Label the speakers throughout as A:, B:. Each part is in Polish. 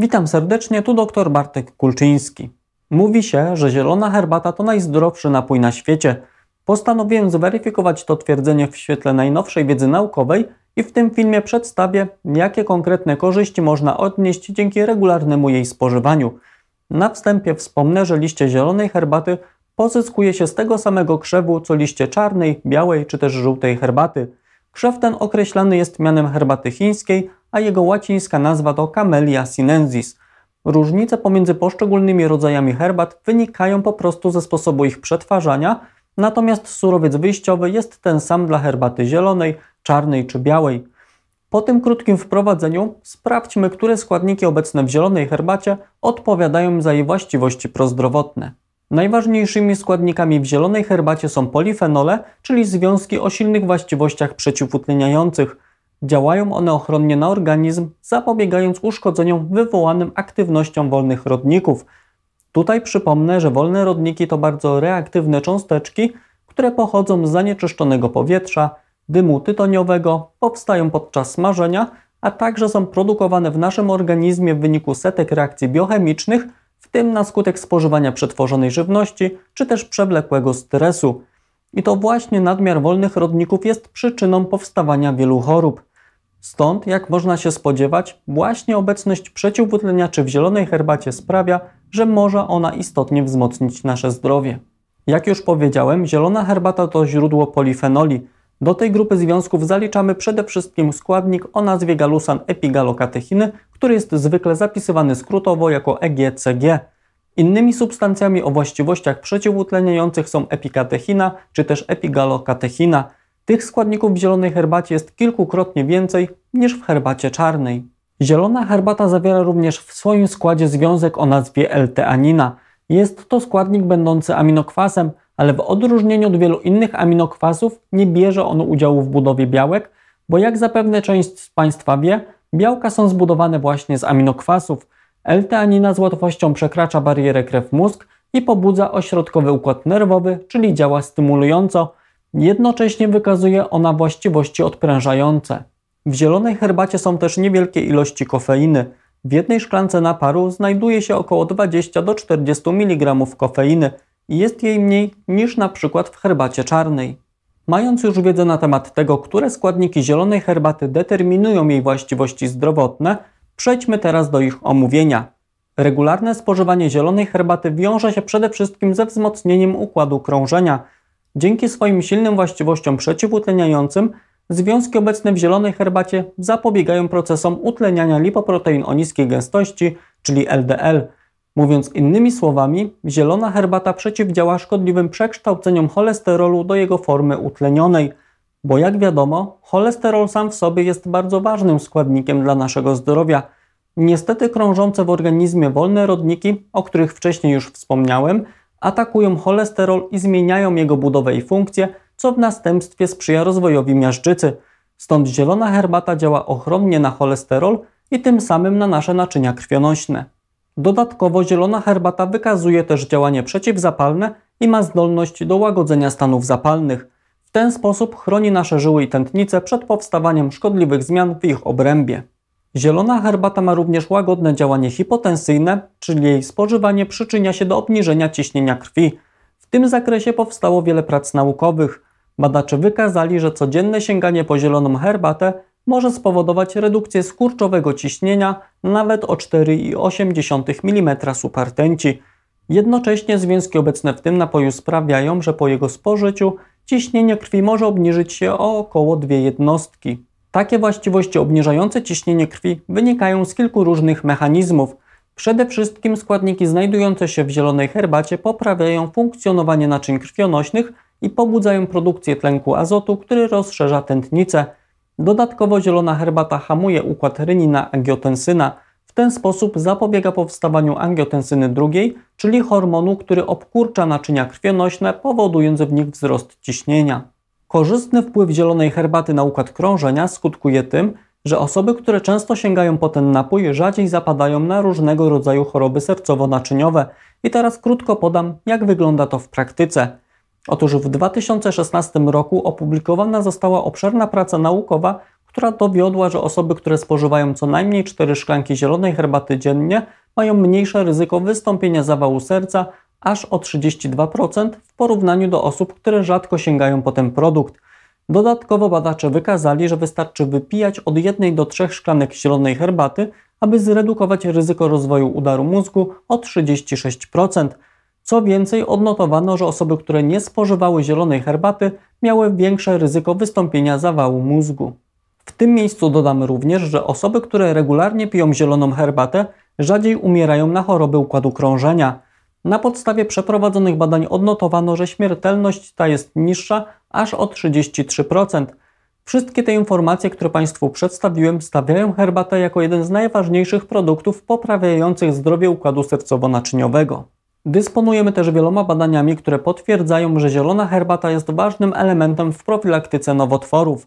A: Witam serdecznie, tu dr Bartek Kulczyński. Mówi się, że zielona herbata to najzdrowszy napój na świecie. Postanowiłem zweryfikować to twierdzenie w świetle najnowszej wiedzy naukowej i w tym filmie przedstawię, jakie konkretne korzyści można odnieść dzięki regularnemu jej spożywaniu. Na wstępie wspomnę, że liście zielonej herbaty pozyskuje się z tego samego krzewu, co liście czarnej, białej czy też żółtej herbaty. Krzew ten określany jest mianem herbaty chińskiej, a jego łacińska nazwa to Camellia sinensis. Różnice pomiędzy poszczególnymi rodzajami herbat wynikają po prostu ze sposobu ich przetwarzania, natomiast surowiec wyjściowy jest ten sam dla herbaty zielonej, czarnej czy białej. Po tym krótkim wprowadzeniu sprawdźmy, które składniki obecne w zielonej herbacie odpowiadają za jej właściwości prozdrowotne. Najważniejszymi składnikami w zielonej herbacie są polifenole, czyli związki o silnych właściwościach przeciwutleniających – Działają one ochronnie na organizm, zapobiegając uszkodzeniom wywołanym aktywnością wolnych rodników. Tutaj przypomnę, że wolne rodniki to bardzo reaktywne cząsteczki, które pochodzą z zanieczyszczonego powietrza, dymu tytoniowego, powstają podczas smażenia, a także są produkowane w naszym organizmie w wyniku setek reakcji biochemicznych, w tym na skutek spożywania przetworzonej żywności czy też przewlekłego stresu. I to właśnie nadmiar wolnych rodników jest przyczyną powstawania wielu chorób. Stąd, jak można się spodziewać, właśnie obecność przeciwutleniaczy w zielonej herbacie sprawia, że może ona istotnie wzmocnić nasze zdrowie. Jak już powiedziałem, zielona herbata to źródło polifenoli. Do tej grupy związków zaliczamy przede wszystkim składnik o nazwie galusan epigalokatechiny, który jest zwykle zapisywany skrótowo jako EGCG. Innymi substancjami o właściwościach przeciwutleniających są epikatechina czy też epigalokatechina. Tych składników w zielonej herbacie jest kilkukrotnie więcej niż w herbacie czarnej. Zielona herbata zawiera również w swoim składzie związek o nazwie L-teanina. Jest to składnik będący aminokwasem, ale w odróżnieniu od wielu innych aminokwasów nie bierze on udziału w budowie białek, bo jak zapewne część z Państwa wie, białka są zbudowane właśnie z aminokwasów. L-teanina z łatwością przekracza barierę krew-mózg i pobudza ośrodkowy układ nerwowy, czyli działa stymulująco, Jednocześnie wykazuje ona właściwości odprężające. W zielonej herbacie są też niewielkie ilości kofeiny. W jednej szklance naparu znajduje się około 20 do 40 mg kofeiny i jest jej mniej niż na przykład w herbacie czarnej. Mając już wiedzę na temat tego, które składniki zielonej herbaty determinują jej właściwości zdrowotne, przejdźmy teraz do ich omówienia. Regularne spożywanie zielonej herbaty wiąże się przede wszystkim ze wzmocnieniem układu krążenia – Dzięki swoim silnym właściwościom przeciwutleniającym związki obecne w zielonej herbacie zapobiegają procesom utleniania lipoprotein o niskiej gęstości, czyli LDL. Mówiąc innymi słowami, zielona herbata przeciwdziała szkodliwym przekształceniom cholesterolu do jego formy utlenionej, bo jak wiadomo, cholesterol sam w sobie jest bardzo ważnym składnikiem dla naszego zdrowia. Niestety krążące w organizmie wolne rodniki, o których wcześniej już wspomniałem, atakują cholesterol i zmieniają jego budowę i funkcję, co w następstwie sprzyja rozwojowi miażdżycy. Stąd zielona herbata działa ochronnie na cholesterol i tym samym na nasze naczynia krwionośne. Dodatkowo zielona herbata wykazuje też działanie przeciwzapalne i ma zdolność do łagodzenia stanów zapalnych. W ten sposób chroni nasze żyły i tętnice przed powstawaniem szkodliwych zmian w ich obrębie. Zielona herbata ma również łagodne działanie hipotensyjne, czyli jej spożywanie przyczynia się do obniżenia ciśnienia krwi. W tym zakresie powstało wiele prac naukowych. Badacze wykazali, że codzienne sięganie po zieloną herbatę może spowodować redukcję skurczowego ciśnienia nawet o 4,8 mm supertenci. Jednocześnie związki obecne w tym napoju sprawiają, że po jego spożyciu ciśnienie krwi może obniżyć się o około dwie jednostki. Takie właściwości obniżające ciśnienie krwi wynikają z kilku różnych mechanizmów. Przede wszystkim składniki znajdujące się w zielonej herbacie poprawiają funkcjonowanie naczyń krwionośnych i pobudzają produkcję tlenku azotu, który rozszerza tętnicę. Dodatkowo zielona herbata hamuje układ rynina-angiotensyna. W ten sposób zapobiega powstawaniu angiotensyny drugiej, czyli hormonu, który obkurcza naczynia krwionośne, powodując w nich wzrost ciśnienia. Korzystny wpływ zielonej herbaty na układ krążenia skutkuje tym, że osoby, które często sięgają po ten napój, rzadziej zapadają na różnego rodzaju choroby sercowo-naczyniowe. I teraz krótko podam, jak wygląda to w praktyce. Otóż w 2016 roku opublikowana została obszerna praca naukowa, która dowiodła, że osoby, które spożywają co najmniej 4 szklanki zielonej herbaty dziennie, mają mniejsze ryzyko wystąpienia zawału serca aż o 32% w porównaniu do osób, które rzadko sięgają po ten produkt. Dodatkowo badacze wykazali, że wystarczy wypijać od 1 do 3 szklanek zielonej herbaty, aby zredukować ryzyko rozwoju udaru mózgu o 36%. Co więcej, odnotowano, że osoby, które nie spożywały zielonej herbaty, miały większe ryzyko wystąpienia zawału mózgu. W tym miejscu dodamy również, że osoby, które regularnie piją zieloną herbatę, rzadziej umierają na choroby układu krążenia. Na podstawie przeprowadzonych badań odnotowano, że śmiertelność ta jest niższa aż o 33%. Wszystkie te informacje, które Państwu przedstawiłem, stawiają herbatę jako jeden z najważniejszych produktów poprawiających zdrowie układu sercowo-naczyniowego. Dysponujemy też wieloma badaniami, które potwierdzają, że zielona herbata jest ważnym elementem w profilaktyce nowotworów.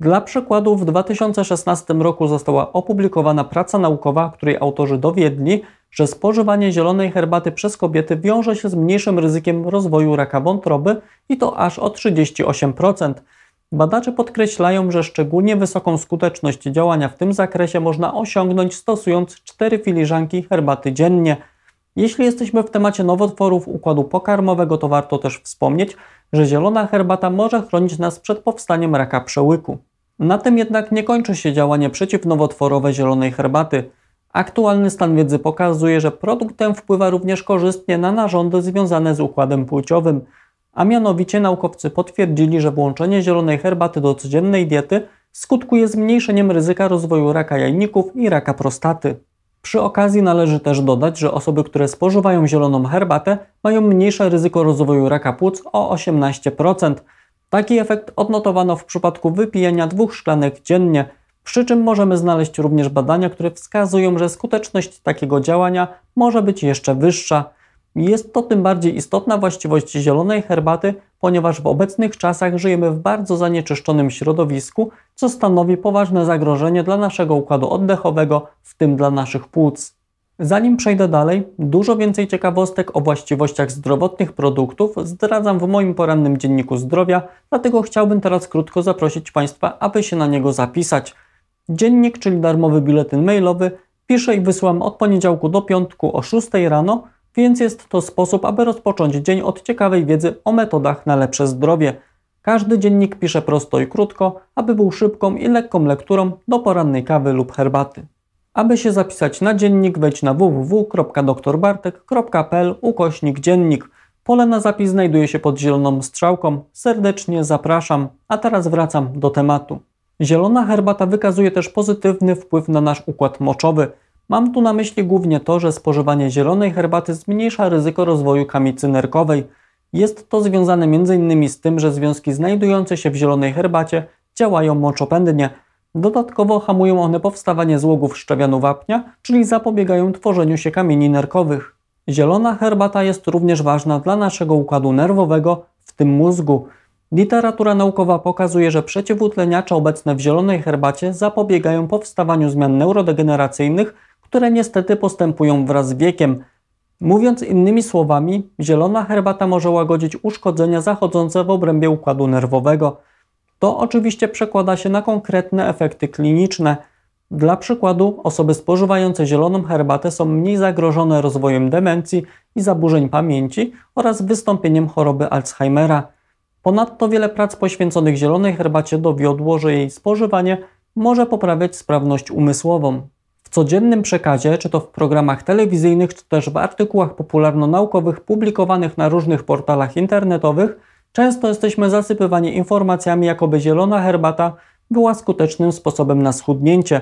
A: Dla przykładu w 2016 roku została opublikowana praca naukowa, której autorzy dowiedli, że spożywanie zielonej herbaty przez kobiety wiąże się z mniejszym ryzykiem rozwoju raka wątroby i to aż o 38%. Badacze podkreślają, że szczególnie wysoką skuteczność działania w tym zakresie można osiągnąć stosując 4 filiżanki herbaty dziennie. Jeśli jesteśmy w temacie nowotworów układu pokarmowego, to warto też wspomnieć, że zielona herbata może chronić nas przed powstaniem raka przełyku. Na tym jednak nie kończy się działanie przeciwnowotworowe zielonej herbaty. Aktualny stan wiedzy pokazuje, że produkt ten wpływa również korzystnie na narządy związane z układem płciowym, a mianowicie naukowcy potwierdzili, że włączenie zielonej herbaty do codziennej diety skutkuje zmniejszeniem ryzyka rozwoju raka jajników i raka prostaty. Przy okazji należy też dodać, że osoby, które spożywają zieloną herbatę, mają mniejsze ryzyko rozwoju raka płuc o 18%. Taki efekt odnotowano w przypadku wypijania dwóch szklanek dziennie, przy czym możemy znaleźć również badania, które wskazują, że skuteczność takiego działania może być jeszcze wyższa. Jest to tym bardziej istotna właściwość zielonej herbaty, ponieważ w obecnych czasach żyjemy w bardzo zanieczyszczonym środowisku, co stanowi poważne zagrożenie dla naszego układu oddechowego, w tym dla naszych płuc. Zanim przejdę dalej, dużo więcej ciekawostek o właściwościach zdrowotnych produktów zdradzam w moim porannym dzienniku zdrowia, dlatego chciałbym teraz krótko zaprosić Państwa, aby się na niego zapisać. Dziennik, czyli darmowy biletyn mailowy, piszę i wysyłam od poniedziałku do piątku o 6 rano, więc jest to sposób, aby rozpocząć dzień od ciekawej wiedzy o metodach na lepsze zdrowie. Każdy dziennik piszę prosto i krótko, aby był szybką i lekką lekturą do porannej kawy lub herbaty. Aby się zapisać na dziennik, wejdź na www.doktorbartek.pl ukośnik dziennik. Pole na zapis znajduje się pod zieloną strzałką. Serdecznie zapraszam, a teraz wracam do tematu. Zielona herbata wykazuje też pozytywny wpływ na nasz układ moczowy. Mam tu na myśli głównie to, że spożywanie zielonej herbaty zmniejsza ryzyko rozwoju kamicy nerkowej. Jest to związane m.in. z tym, że związki znajdujące się w zielonej herbacie działają moczopędnie – Dodatkowo hamują one powstawanie złogów szczawianu wapnia, czyli zapobiegają tworzeniu się kamieni nerkowych. Zielona herbata jest również ważna dla naszego układu nerwowego, w tym mózgu. Literatura naukowa pokazuje, że przeciwutleniacze obecne w zielonej herbacie zapobiegają powstawaniu zmian neurodegeneracyjnych, które niestety postępują wraz z wiekiem. Mówiąc innymi słowami, zielona herbata może łagodzić uszkodzenia zachodzące w obrębie układu nerwowego. To oczywiście przekłada się na konkretne efekty kliniczne. Dla przykładu, osoby spożywające zieloną herbatę są mniej zagrożone rozwojem demencji i zaburzeń pamięci oraz wystąpieniem choroby Alzheimera. Ponadto wiele prac poświęconych zielonej herbacie dowiodło, że jej spożywanie może poprawiać sprawność umysłową. W codziennym przekazie, czy to w programach telewizyjnych, czy też w artykułach popularno-naukowych publikowanych na różnych portalach internetowych, Często jesteśmy zasypywani informacjami, jakoby zielona herbata była skutecznym sposobem na schudnięcie.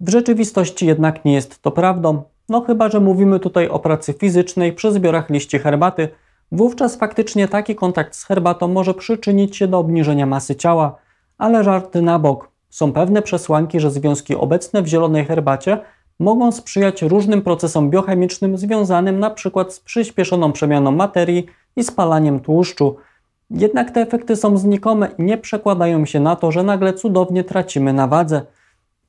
A: W rzeczywistości jednak nie jest to prawdą. No chyba, że mówimy tutaj o pracy fizycznej przy zbiorach liści herbaty. Wówczas faktycznie taki kontakt z herbatą może przyczynić się do obniżenia masy ciała. Ale żarty na bok. Są pewne przesłanki, że związki obecne w zielonej herbacie mogą sprzyjać różnym procesom biochemicznym związanym np. z przyspieszoną przemianą materii i spalaniem tłuszczu. Jednak te efekty są znikome i nie przekładają się na to, że nagle cudownie tracimy na wadze.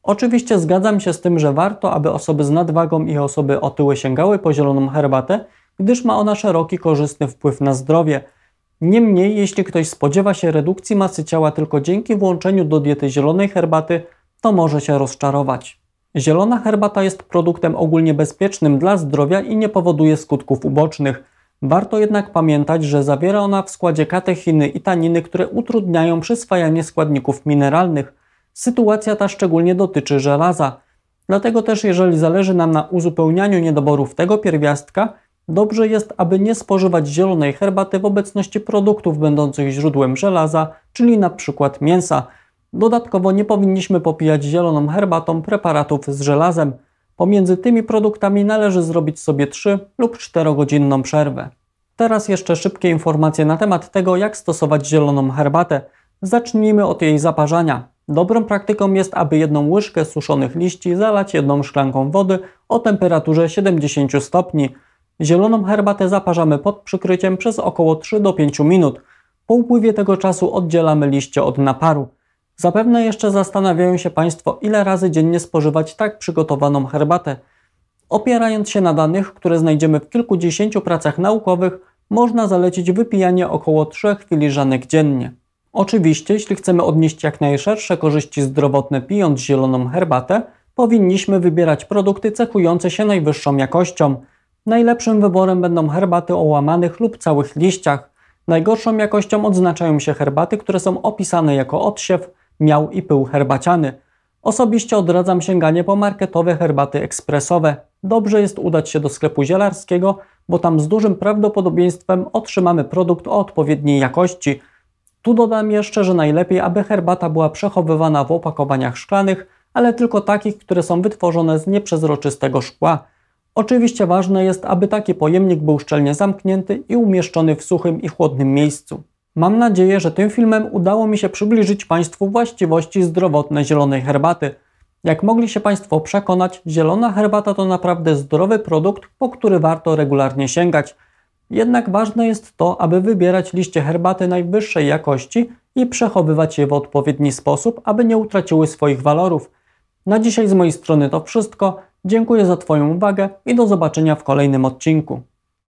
A: Oczywiście zgadzam się z tym, że warto, aby osoby z nadwagą i osoby otyłe sięgały po zieloną herbatę, gdyż ma ona szeroki, korzystny wpływ na zdrowie. Niemniej, jeśli ktoś spodziewa się redukcji masy ciała tylko dzięki włączeniu do diety zielonej herbaty, to może się rozczarować. Zielona herbata jest produktem ogólnie bezpiecznym dla zdrowia i nie powoduje skutków ubocznych. Warto jednak pamiętać, że zawiera ona w składzie katechiny i taniny, które utrudniają przyswajanie składników mineralnych. Sytuacja ta szczególnie dotyczy żelaza. Dlatego też jeżeli zależy nam na uzupełnianiu niedoborów tego pierwiastka, dobrze jest, aby nie spożywać zielonej herbaty w obecności produktów będących źródłem żelaza, czyli np. mięsa. Dodatkowo nie powinniśmy popijać zieloną herbatą preparatów z żelazem – Pomiędzy tymi produktami należy zrobić sobie 3 lub 4-godzinną przerwę. Teraz jeszcze szybkie informacje na temat tego, jak stosować zieloną herbatę. Zacznijmy od jej zaparzania. Dobrą praktyką jest, aby jedną łyżkę suszonych liści zalać jedną szklanką wody o temperaturze 70 stopni. Zieloną herbatę zaparzamy pod przykryciem przez około 3 do 5 minut. Po upływie tego czasu oddzielamy liście od naparu. Zapewne jeszcze zastanawiają się Państwo, ile razy dziennie spożywać tak przygotowaną herbatę. Opierając się na danych, które znajdziemy w kilkudziesięciu pracach naukowych, można zalecić wypijanie około 3 filiżanek dziennie. Oczywiście, jeśli chcemy odnieść jak najszersze korzyści zdrowotne pijąc zieloną herbatę, powinniśmy wybierać produkty cechujące się najwyższą jakością. Najlepszym wyborem będą herbaty o łamanych lub całych liściach. Najgorszą jakością odznaczają się herbaty, które są opisane jako odsiew, miał i pył herbaciany. Osobiście odradzam sięganie po marketowe herbaty ekspresowe. Dobrze jest udać się do sklepu zielarskiego, bo tam z dużym prawdopodobieństwem otrzymamy produkt o odpowiedniej jakości. Tu dodam jeszcze, że najlepiej, aby herbata była przechowywana w opakowaniach szklanych, ale tylko takich, które są wytworzone z nieprzezroczystego szkła. Oczywiście ważne jest, aby taki pojemnik był szczelnie zamknięty i umieszczony w suchym i chłodnym miejscu. Mam nadzieję, że tym filmem udało mi się przybliżyć Państwu właściwości zdrowotne zielonej herbaty. Jak mogli się Państwo przekonać, zielona herbata to naprawdę zdrowy produkt, po który warto regularnie sięgać. Jednak ważne jest to, aby wybierać liście herbaty najwyższej jakości i przechowywać je w odpowiedni sposób, aby nie utraciły swoich walorów. Na dzisiaj z mojej strony to wszystko. Dziękuję za Twoją uwagę i do zobaczenia w kolejnym odcinku.